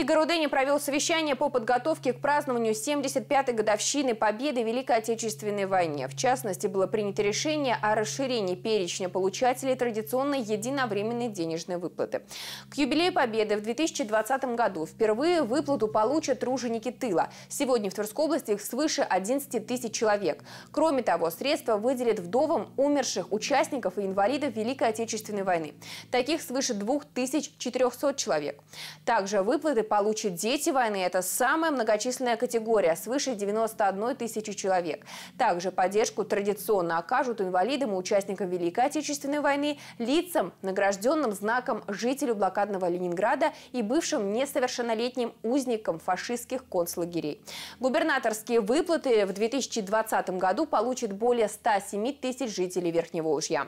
Игорь Рудени провел совещание по подготовке к празднованию 75-й годовщины победы в Великой Отечественной войне. В частности, было принято решение о расширении перечня получателей традиционной единовременной денежной выплаты. К юбилею победы в 2020 году впервые выплату получат труженики тыла. Сегодня в Тверской области их свыше 11 тысяч человек. Кроме того, средства выделят вдовам умерших участников и инвалидов Великой Отечественной войны. Таких свыше 2400 человек. Также выплаты получат дети войны, это самая многочисленная категория, свыше 91 тысячи человек. Также поддержку традиционно окажут инвалидам и участникам Великой Отечественной войны, лицам, награжденным знаком жителю блокадного Ленинграда и бывшим несовершеннолетним узникам фашистских концлагерей. Губернаторские выплаты в 2020 году получат более 107 тысяч жителей Верхнего Ужья.